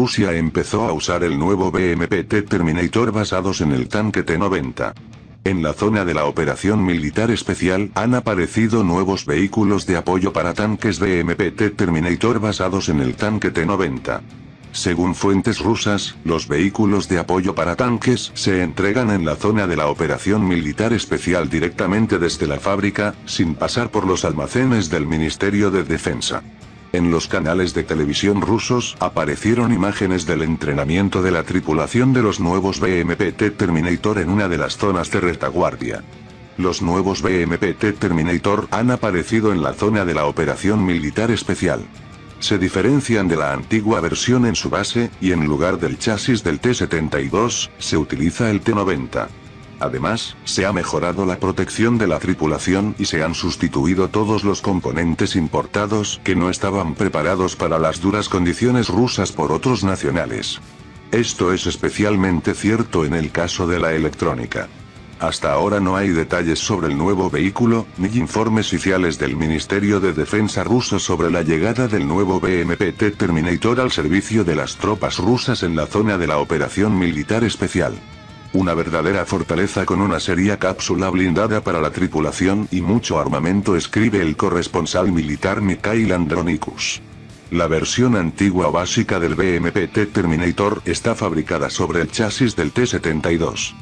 Rusia empezó a usar el nuevo BMPT Terminator basados en el tanque T-90. En la zona de la operación militar especial han aparecido nuevos vehículos de apoyo para tanques BMPT Terminator basados en el tanque T-90. Según fuentes rusas, los vehículos de apoyo para tanques se entregan en la zona de la operación militar especial directamente desde la fábrica, sin pasar por los almacenes del Ministerio de Defensa. En los canales de televisión rusos aparecieron imágenes del entrenamiento de la tripulación de los nuevos BMPT Terminator en una de las zonas de retaguardia. Los nuevos BMPT Terminator han aparecido en la zona de la operación militar especial. Se diferencian de la antigua versión en su base, y en lugar del chasis del T-72, se utiliza el T-90. Además, se ha mejorado la protección de la tripulación y se han sustituido todos los componentes importados que no estaban preparados para las duras condiciones rusas por otros nacionales. Esto es especialmente cierto en el caso de la electrónica. Hasta ahora no hay detalles sobre el nuevo vehículo, ni informes oficiales del Ministerio de Defensa ruso sobre la llegada del nuevo BMPT Terminator al servicio de las tropas rusas en la zona de la operación militar especial. Una verdadera fortaleza con una seria cápsula blindada para la tripulación y mucho armamento escribe el corresponsal militar Mikhail Andronicus. La versión antigua básica del BMPT Terminator está fabricada sobre el chasis del T-72.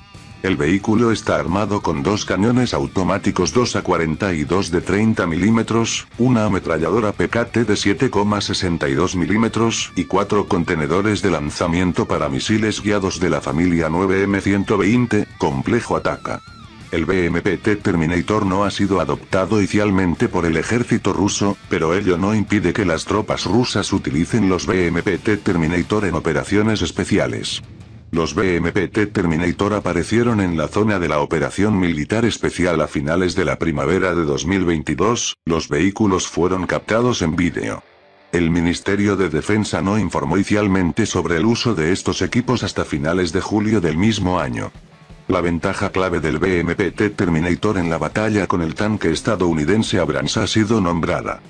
El vehículo está armado con dos cañones automáticos 2 a 42 de 30 milímetros, una ametralladora PKT de 7,62 milímetros y cuatro contenedores de lanzamiento para misiles guiados de la familia 9M120, complejo ataca. El BMPT Terminator no ha sido adoptado oficialmente por el ejército ruso, pero ello no impide que las tropas rusas utilicen los BMPT Terminator en operaciones especiales. Los BMPT Terminator aparecieron en la zona de la operación militar especial a finales de la primavera de 2022, los vehículos fueron captados en vídeo. El Ministerio de Defensa no informó inicialmente sobre el uso de estos equipos hasta finales de julio del mismo año. La ventaja clave del BMPT Terminator en la batalla con el tanque estadounidense Abrams ha sido nombrada.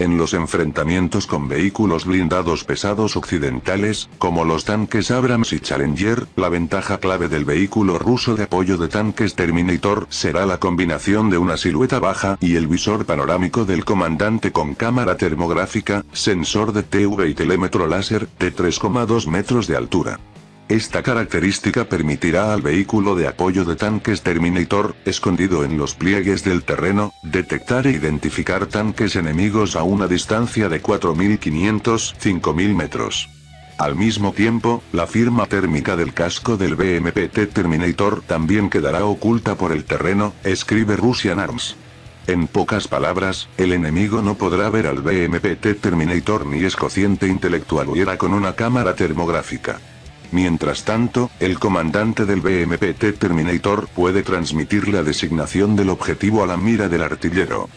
En los enfrentamientos con vehículos blindados pesados occidentales, como los tanques Abrams y Challenger, la ventaja clave del vehículo ruso de apoyo de tanques Terminator será la combinación de una silueta baja y el visor panorámico del comandante con cámara termográfica, sensor de TV y telémetro láser, de 3,2 metros de altura. Esta característica permitirá al vehículo de apoyo de tanques Terminator, escondido en los pliegues del terreno, detectar e identificar tanques enemigos a una distancia de 4.500-5.000 metros. Al mismo tiempo, la firma térmica del casco del BMPT Terminator también quedará oculta por el terreno, escribe Russian Arms. En pocas palabras, el enemigo no podrá ver al BMPT Terminator ni es cociente intelectual hubiera con una cámara termográfica. Mientras tanto, el comandante del BMPT Terminator puede transmitir la designación del objetivo a la mira del artillero.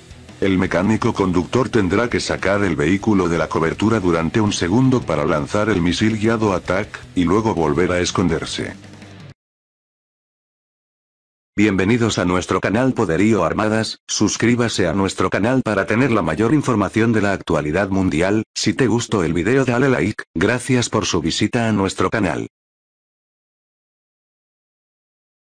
El mecánico conductor tendrá que sacar el vehículo de la cobertura durante un segundo para lanzar el misil guiado Atac y luego volver a esconderse. Bienvenidos a nuestro canal Poderío Armadas, suscríbase a nuestro canal para tener la mayor información de la actualidad mundial, si te gustó el video dale like, gracias por su visita a nuestro canal.